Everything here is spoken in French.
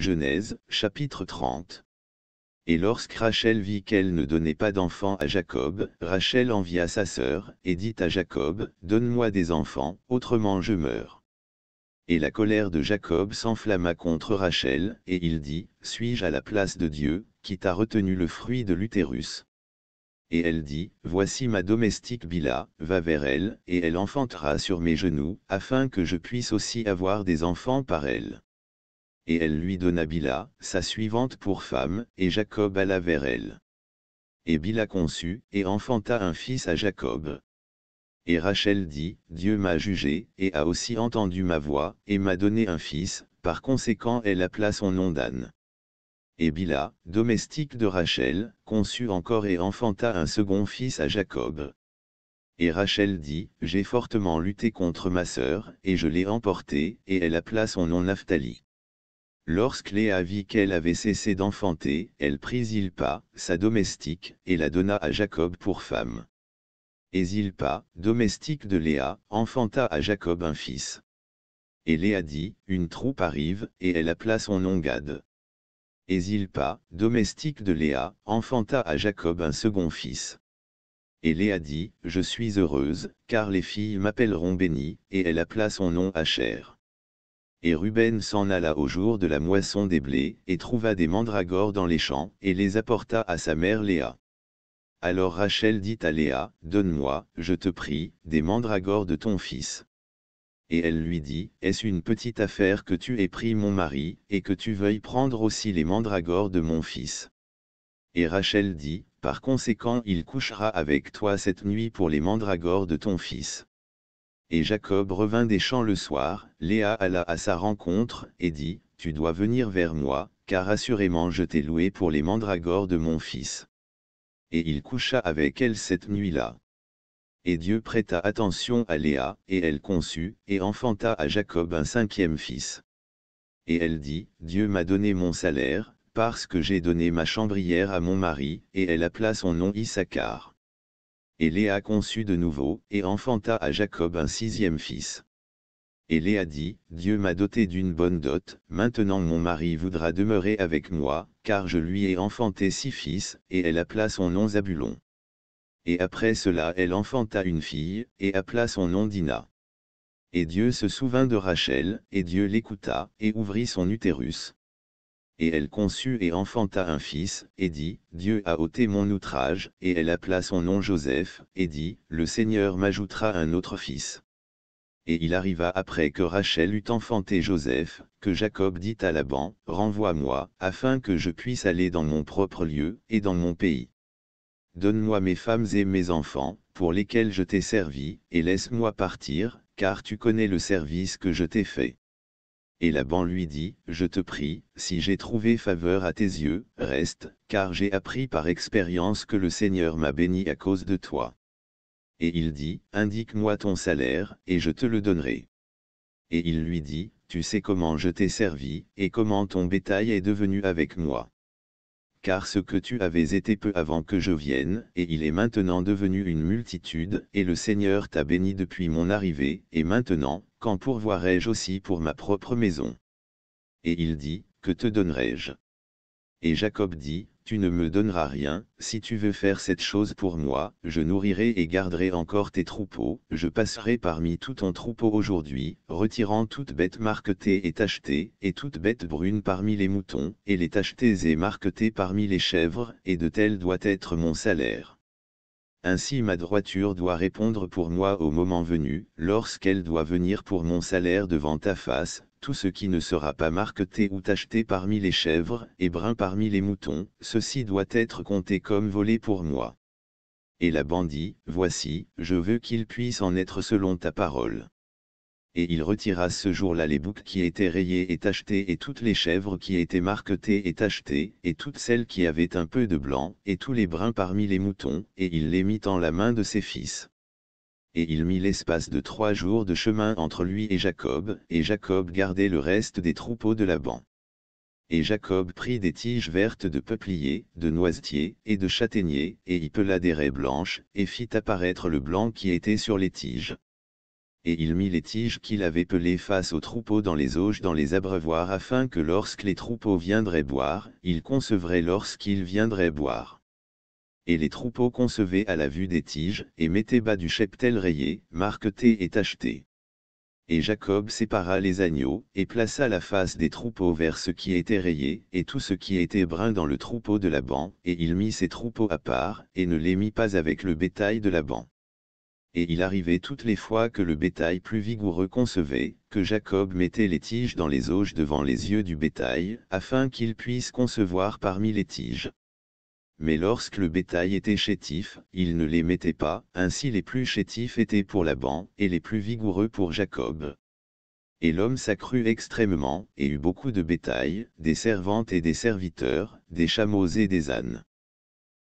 Genèse, chapitre 30. Et lorsque Rachel vit qu'elle ne donnait pas d'enfants à Jacob, Rachel envia sa sœur, et dit à Jacob, Donne-moi des enfants, autrement je meurs. Et la colère de Jacob s'enflamma contre Rachel, et il dit, Suis-je à la place de Dieu, qui t'a retenu le fruit de l'utérus Et elle dit, Voici ma domestique Bila, va vers elle, et elle enfantera sur mes genoux, afin que je puisse aussi avoir des enfants par elle et elle lui donna Bila, sa suivante pour femme, et Jacob alla vers elle. Et Bila conçut, et enfanta un fils à Jacob. Et Rachel dit, Dieu m'a jugé, et a aussi entendu ma voix, et m'a donné un fils, par conséquent elle appela son nom d'Anne. Et Bila, domestique de Rachel, conçut encore et enfanta un second fils à Jacob. Et Rachel dit, J'ai fortement lutté contre ma sœur, et je l'ai emportée, et elle appela son nom Naphtali. Lorsque Léa vit qu'elle avait cessé d'enfanter, elle prit Zilpa, sa domestique, et la donna à Jacob pour femme. Et Zilpa, domestique de Léa, enfanta à Jacob un fils. Et Léa dit, une troupe arrive, et elle appela son nom Gad. Et Zilpa, domestique de Léa, enfanta à Jacob un second fils. Et Léa dit, je suis heureuse, car les filles m'appelleront bénie, et elle appela son nom Asher. Et Ruben s'en alla au jour de la moisson des blés, et trouva des mandragores dans les champs, et les apporta à sa mère Léa. Alors Rachel dit à Léa, Donne-moi, je te prie, des mandragores de ton fils. Et elle lui dit, Est-ce une petite affaire que tu aies pris mon mari, et que tu veuilles prendre aussi les mandragores de mon fils Et Rachel dit, Par conséquent il couchera avec toi cette nuit pour les mandragores de ton fils. Et Jacob revint des champs le soir, Léa alla à sa rencontre, et dit, Tu dois venir vers moi, car assurément je t'ai loué pour les mandragores de mon fils. Et il coucha avec elle cette nuit-là. Et Dieu prêta attention à Léa, et elle conçut, et enfanta à Jacob un cinquième fils. Et elle dit, Dieu m'a donné mon salaire, parce que j'ai donné ma chambrière à mon mari, et elle appela son nom Issachar. Et Léa conçut de nouveau, et enfanta à Jacob un sixième fils. Et Léa dit, Dieu m'a doté d'une bonne dot, maintenant mon mari voudra demeurer avec moi, car je lui ai enfanté six fils, et elle appela son nom Zabulon. Et après cela elle enfanta une fille, et appela son nom Dina. Et Dieu se souvint de Rachel, et Dieu l'écouta, et ouvrit son utérus, et elle conçut et enfanta un fils, et dit, Dieu a ôté mon outrage, et elle appela son nom Joseph, et dit, Le Seigneur m'ajoutera un autre fils. Et il arriva après que Rachel eut enfanté Joseph, que Jacob dit à Laban, Renvoie-moi, afin que je puisse aller dans mon propre lieu, et dans mon pays. Donne-moi mes femmes et mes enfants, pour lesquels je t'ai servi, et laisse-moi partir, car tu connais le service que je t'ai fait. Et Laban lui dit, Je te prie, si j'ai trouvé faveur à tes yeux, reste, car j'ai appris par expérience que le Seigneur m'a béni à cause de toi. Et il dit, Indique-moi ton salaire, et je te le donnerai. Et il lui dit, Tu sais comment je t'ai servi, et comment ton bétail est devenu avec moi. Car ce que tu avais été peu avant que je vienne, et il est maintenant devenu une multitude, et le Seigneur t'a béni depuis mon arrivée, et maintenant, Qu'en pourvoirai-je aussi pour ma propre maison Et il dit, Que te donnerai-je Et Jacob dit, Tu ne me donneras rien, si tu veux faire cette chose pour moi, je nourrirai et garderai encore tes troupeaux, je passerai parmi tout ton troupeau aujourd'hui, retirant toute bête marquetée et tachetée, et toute bête brune parmi les moutons, et les tachetées et marquetées parmi les chèvres, et de tel doit être mon salaire. Ainsi ma droiture doit répondre pour moi au moment venu, lorsqu'elle doit venir pour mon salaire devant ta face, tout ce qui ne sera pas marqueté ou tacheté parmi les chèvres, et brun parmi les moutons, ceci doit être compté comme volé pour moi. Et la bandit, voici, je veux qu'il puisse en être selon ta parole et il retira ce jour-là les boucs qui étaient rayés et tachetés et toutes les chèvres qui étaient marquetées et tachetées, et toutes celles qui avaient un peu de blanc, et tous les brins parmi les moutons, et il les mit en la main de ses fils. Et il mit l'espace de trois jours de chemin entre lui et Jacob, et Jacob gardait le reste des troupeaux de Laban. Et Jacob prit des tiges vertes de peupliers, de noisetiers, et de châtaigniers, et y pela des raies blanches, et fit apparaître le blanc qui était sur les tiges et il mit les tiges qu'il avait pelées face aux troupeaux dans les auges dans les abreuvoirs afin que lorsque les troupeaux viendraient boire, ils concevraient lorsqu'ils viendraient boire. Et les troupeaux concevaient à la vue des tiges, et mettaient bas du cheptel rayé, marqueté et tacheté. Et Jacob sépara les agneaux, et plaça la face des troupeaux vers ce qui était rayé, et tout ce qui était brun dans le troupeau de Laban, et il mit ses troupeaux à part, et ne les mit pas avec le bétail de Laban et il arrivait toutes les fois que le bétail plus vigoureux concevait, que Jacob mettait les tiges dans les auges devant les yeux du bétail, afin qu'il puisse concevoir parmi les tiges. Mais lorsque le bétail était chétif, il ne les mettait pas, ainsi les plus chétifs étaient pour Laban, et les plus vigoureux pour Jacob. Et l'homme s'accrut extrêmement, et eut beaucoup de bétail, des servantes et des serviteurs, des chameaux et des ânes.